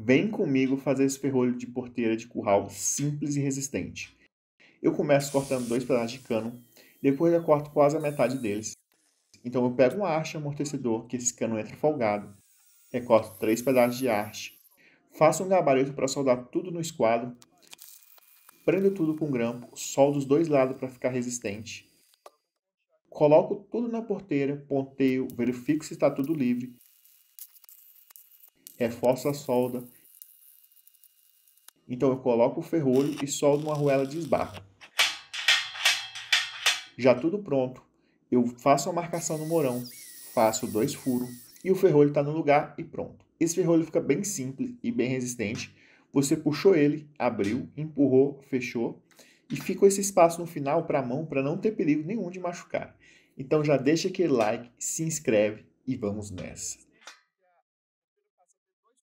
Vem comigo fazer esse ferrolho de porteira de curral simples e resistente. Eu começo cortando dois pedaços de cano, depois eu corto quase a metade deles. Então eu pego um arte amortecedor que esse cano entra folgado, recorto três pedaços de arte, faço um gabarito para soldar tudo no esquadro, prendo tudo com grampo, soldo os dois lados para ficar resistente, coloco tudo na porteira, ponteio, verifico se está tudo livre, reforço a solda. Então eu coloco o ferrolho e soldo uma arruela de esbarro. Já tudo pronto, eu faço a marcação no morão, faço dois furos e o ferrolho está no lugar e pronto. Esse ferrolho fica bem simples e bem resistente. Você puxou ele, abriu, empurrou, fechou e ficou esse espaço no final para a mão para não ter perigo nenhum de machucar. Então já deixa aquele like, se inscreve e vamos nessa.